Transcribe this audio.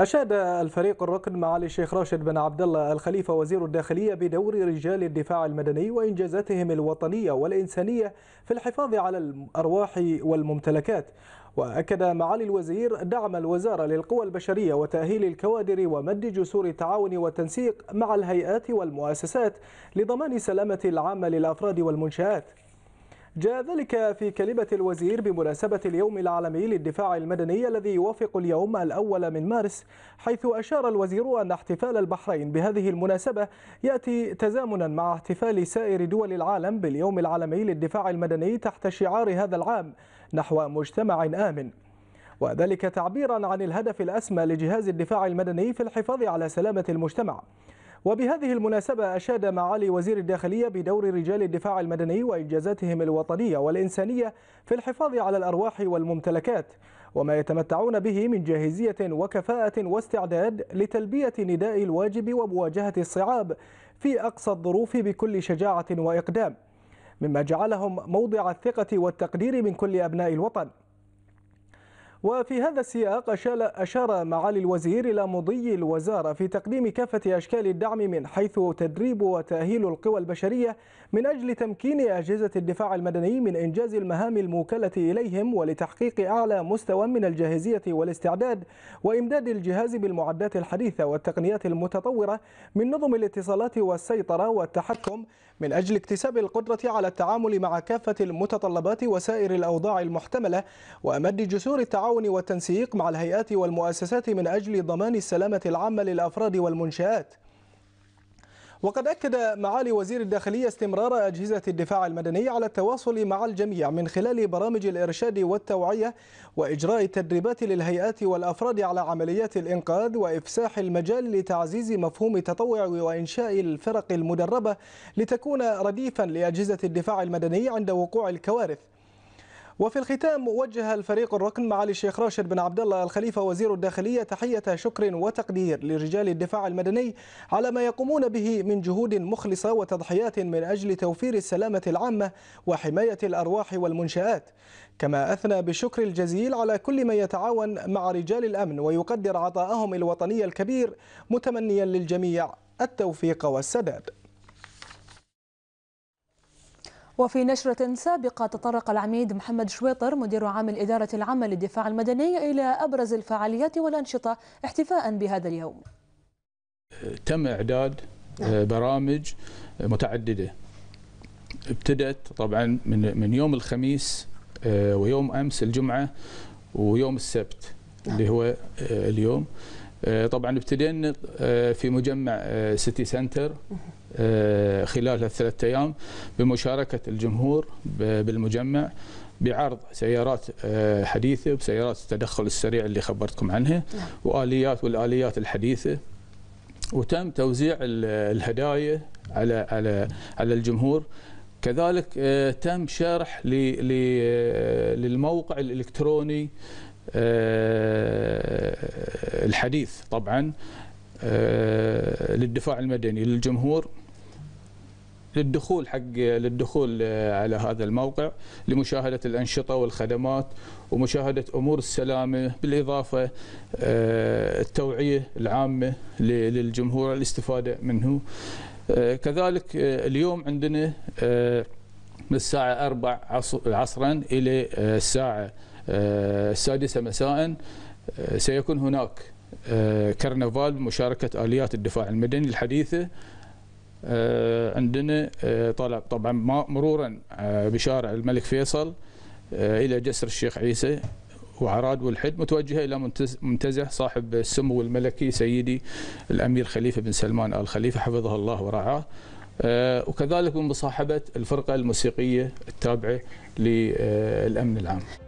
أشاد الفريق الركن معالي الشيخ راشد بن عبد الله الخليفة وزير الداخلية بدور رجال الدفاع المدني وإنجازاتهم الوطنية والإنسانية في الحفاظ على الأرواح والممتلكات وأكد معالي الوزير دعم الوزارة للقوى البشرية وتأهيل الكوادر ومد جسور التعاون والتنسيق مع الهيئات والمؤسسات لضمان سلامة العامة للأفراد والمنشآت جاء ذلك في كلمة الوزير بمناسبة اليوم العالمي للدفاع المدني الذي يوافق اليوم الأول من مارس حيث أشار الوزير أن احتفال البحرين بهذه المناسبة يأتي تزامنا مع احتفال سائر دول العالم باليوم العالمي للدفاع المدني تحت شعار هذا العام نحو مجتمع آمن وذلك تعبيرا عن الهدف الأسمى لجهاز الدفاع المدني في الحفاظ على سلامة المجتمع وبهذه المناسبة أشاد معالي وزير الداخلية بدور رجال الدفاع المدني وإنجازاتهم الوطنية والإنسانية في الحفاظ على الأرواح والممتلكات وما يتمتعون به من جاهزية وكفاءة واستعداد لتلبية نداء الواجب ومواجهة الصعاب في أقصى الظروف بكل شجاعة وإقدام مما جعلهم موضع الثقة والتقدير من كل أبناء الوطن وفي هذا السياق أشار معالي الوزير إلى مضي الوزارة في تقديم كافة أشكال الدعم من حيث تدريب وتأهيل القوى البشرية من أجل تمكين أجهزة الدفاع المدني من إنجاز المهام الموكلة إليهم ولتحقيق أعلى مستوى من الجاهزية والاستعداد وإمداد الجهاز بالمعدات الحديثة والتقنيات المتطورة من نظم الاتصالات والسيطرة والتحكم من أجل اكتساب القدرة على التعامل مع كافة المتطلبات وسائر الأوضاع المحتملة وأمد جسور التعامل التعاون والتنسيق مع الهيئات والمؤسسات من أجل ضمان السلامة العامة للأفراد والمنشآت وقد أكد معالي وزير الداخلية استمرار أجهزة الدفاع المدني على التواصل مع الجميع من خلال برامج الإرشاد والتوعية وإجراء التدريبات للهيئات والأفراد على عمليات الإنقاذ وإفساح المجال لتعزيز مفهوم التطوع وإنشاء الفرق المدربة لتكون رديفا لأجهزة الدفاع المدني عند وقوع الكوارث وفي الختام وجه الفريق الركن معالي الشيخ راشد بن عبد الله الخليفة وزير الداخلية تحية شكر وتقدير لرجال الدفاع المدني على ما يقومون به من جهود مخلصة وتضحيات من أجل توفير السلامة العامة وحماية الأرواح والمنشآت كما أثنى بالشكر الجزيل على كل من يتعاون مع رجال الأمن ويقدر عطاءهم الوطني الكبير متمنيا للجميع التوفيق والسداد وفي نشرة سابقة تطرق العميد محمد شويطر مدير عام الإدارة العامة للدفاع المدني إلى أبرز الفعاليات والأنشطة احتفاء بهذا اليوم تم إعداد آه، نعم. برامج متعددة ابتدت طبعا من من يوم الخميس آه، ويوم امس الجمعه ويوم السبت اللي نعم. هو آه، اليوم آه، طبعا ابتدينا آه، في مجمع سيتي آه، سنتر خلال الثلاث ايام بمشاركه الجمهور بالمجمع بعرض سيارات حديثه وسيارات التدخل السريع اللي خبرتكم عنها نعم. واليات والاليات الحديثه وتم توزيع الهدايا على على على الجمهور كذلك تم شرح للموقع الالكتروني الحديث طبعا آه، للدفاع المدني للجمهور للدخول حق للدخول آه، على هذا الموقع لمشاهدة الأنشطة والخدمات ومشاهدة أمور السلامة بالإضافة آه، التوعية العامة للجمهور الاستفادة منه كذلك اليوم عندنا من الساعة 4 عصرا إلى الساعة السادسة مساء سيكون هناك آه، كرنفال مشاركة آليات الدفاع المدني الحديثة آه، عندنا آه، طلب طبعا مرورا بشارع الملك فيصل إلى جسر الشيخ عيسى وعراد والحد متوجهة إلى منتزه صاحب السمو الملكي سيدي الأمير خليفة بن سلمان آل خليفة حفظه الله ورعاه وكذلك بمصاحبة الفرقة الموسيقية التابعة للأمن العام